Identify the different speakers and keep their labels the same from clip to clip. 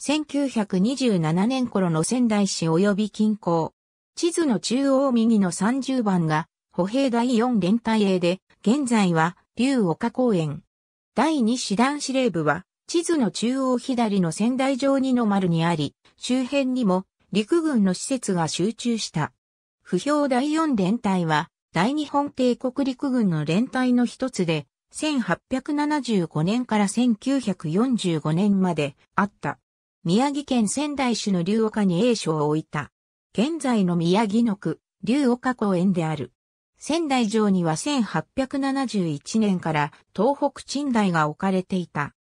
Speaker 1: 1927年頃の仙台市及び近郊。地図の中央右の30番が歩兵第4連隊 A で、現在は竜岡公園。第2師団司令部は地図の中央左の仙台城二の丸にあり、周辺にも陸軍の施設が集中した。不評第4連隊は大日本帝国陸軍の連隊の一つで、1875年から1945年まであった。宮城県仙台市の竜岡に栄章を置いた。現在の宮城の区、竜岡公園である。仙台城には1871年から東北鎮台が置かれていた。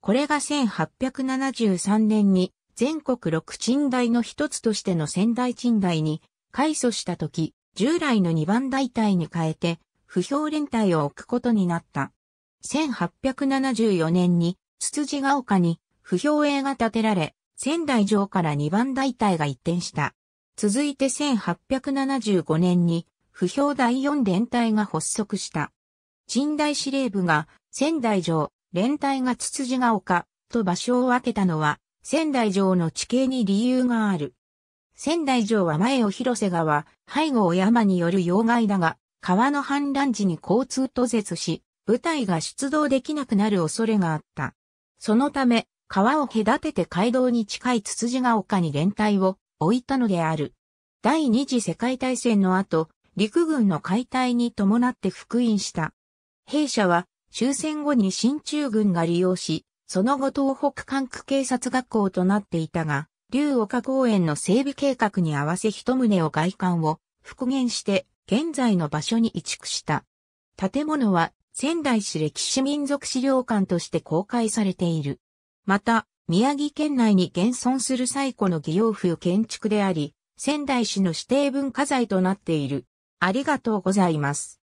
Speaker 1: これが1873年に全国6鎮台の一つとしての仙台鎮台に改祖した時、従来の2番大体に変えて、不評連隊を置くことになった。1874年に、つつじが丘に不評営が建てられ、仙台城から2番大隊が一転した。続いて1875年に、不評第4連隊が発足した。陳代司令部が仙台城、連隊がつつじが丘と場所を分けたのは、仙台城の地形に理由がある。仙台城は前を広瀬川、背後を山による要害だが、川の氾濫時に交通途絶し、部隊が出動できなくなる恐れがあった。そのため、川を隔てて街道に近い筒子が丘に連帯を置いたのである。第二次世界大戦の後、陸軍の解体に伴って復員した。弊社は終戦後に新中軍が利用し、その後東北管区警察学校となっていたが、竜岡公園の整備計画に合わせ一棟を外観を復元して現在の場所に移築した。建物は仙台市歴史民族資料館として公開されている。また、宮城県内に現存する最古の義用風建築であり、仙台市の指定文化財となっている。ありがとうございます。